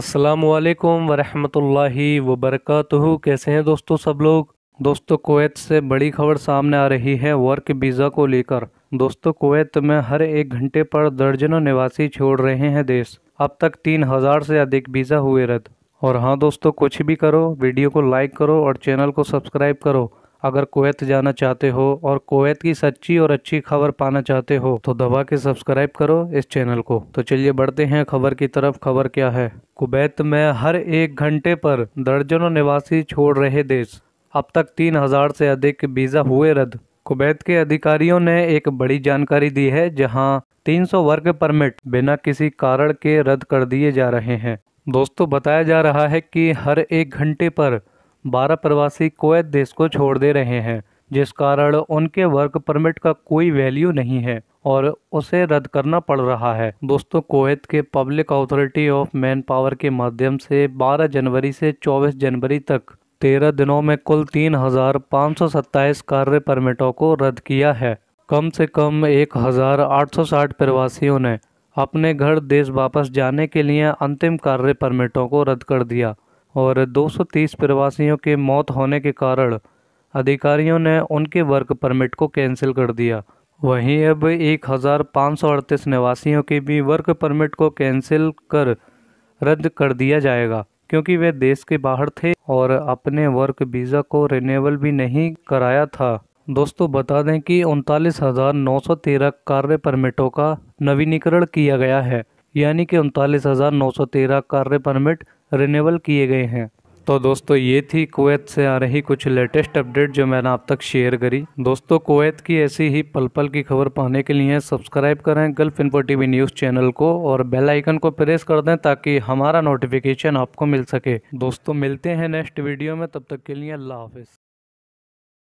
असलकम वरहमतुल्लाहि वबरकatuhu कैसे हैं दोस्तों सब लोग दोस्तों कुवैत से बड़ी खबर सामने आ रही है वर्क वीज़ा को लेकर दोस्तों कुवैत में हर एक घंटे पर दर्जनों निवासी छोड़ रहे हैं देश अब तक तीन हज़ार से अधिक वीज़ा हुए रद्द और हाँ दोस्तों कुछ भी करो वीडियो को लाइक करो और चैनल को सब्सक्राइब करो अगर कुवैत जाना चाहते हो और कुवैत की सच्ची और अच्छी खबर पाना चाहते हो तो दबा के सब्सक्राइब करो इस चैनल को तो चलिए बढ़ते हैं खबर की तरफ खबर क्या है कुवैत में हर एक घंटे पर दर्जनों निवासी छोड़ रहे देश अब तक तीन हजार से अधिक वीज़ा हुए रद्द कुवैत के अधिकारियों ने एक बड़ी जानकारी दी है जहां 300 वर्ग परमिट बिना किसी कारण के रद्द कर दिए जा रहे हैं दोस्तों बताया जा रहा है कि हर एक घंटे पर बारह प्रवासी कोवैत देश को छोड़ दे रहे हैं जिस कारण उनके वर्क परमिट का कोई वैल्यू नहीं है और उसे रद्द करना पड़ रहा है दोस्तों कोवैत के public authority of manpower के माध्यम से 12 जनवरी से 24 जनवरी तक तेरह दिनों में कुल तीन हजार पाँच सौ सत्ताईस कार्य परमिटों को रद्द किया है कम से कम एक हजार आठ सौ साठ प्रवासियों ने अपने घर देश वापस जाने के लिए अंतिम कार्य परमिटों को रद्द कर दिया और 230 प्रवासियों के मौत होने के कारण अधिकारियों ने उनके वर्क परमिट को कैंसिल कर दिया वहीं अब एक निवासियों के भी वर्क परमिट को कैंसिल कर रद्द कर दिया जाएगा क्योंकि वे देश के बाहर थे और अपने वर्क वीज़ा को रिनेबल भी नहीं कराया था दोस्तों बता दें कि उनतालीस कार्य परमिटों का नवीनीकरण किया गया है यानी कि उनतालीस हज़ार नौ सौ तेरह कार्य परमिट रिनेबल किए गए हैं तो दोस्तों ये थी कुवैत से आ रही कुछ लेटेस्ट अपडेट जो मैंने आप तक शेयर करी दोस्तों कुवैत की ऐसी ही पल पल की खबर पाने के लिए सब्सक्राइब करें Gulf info TV news channel को और बेल आइकन को प्रेस कर दें ताकि हमारा नोटिफिकेशन आपको मिल सके दोस्तों मिलते हैं नेक्स्ट वीडियो में तब तक के लिए अल्लाह हाफिज़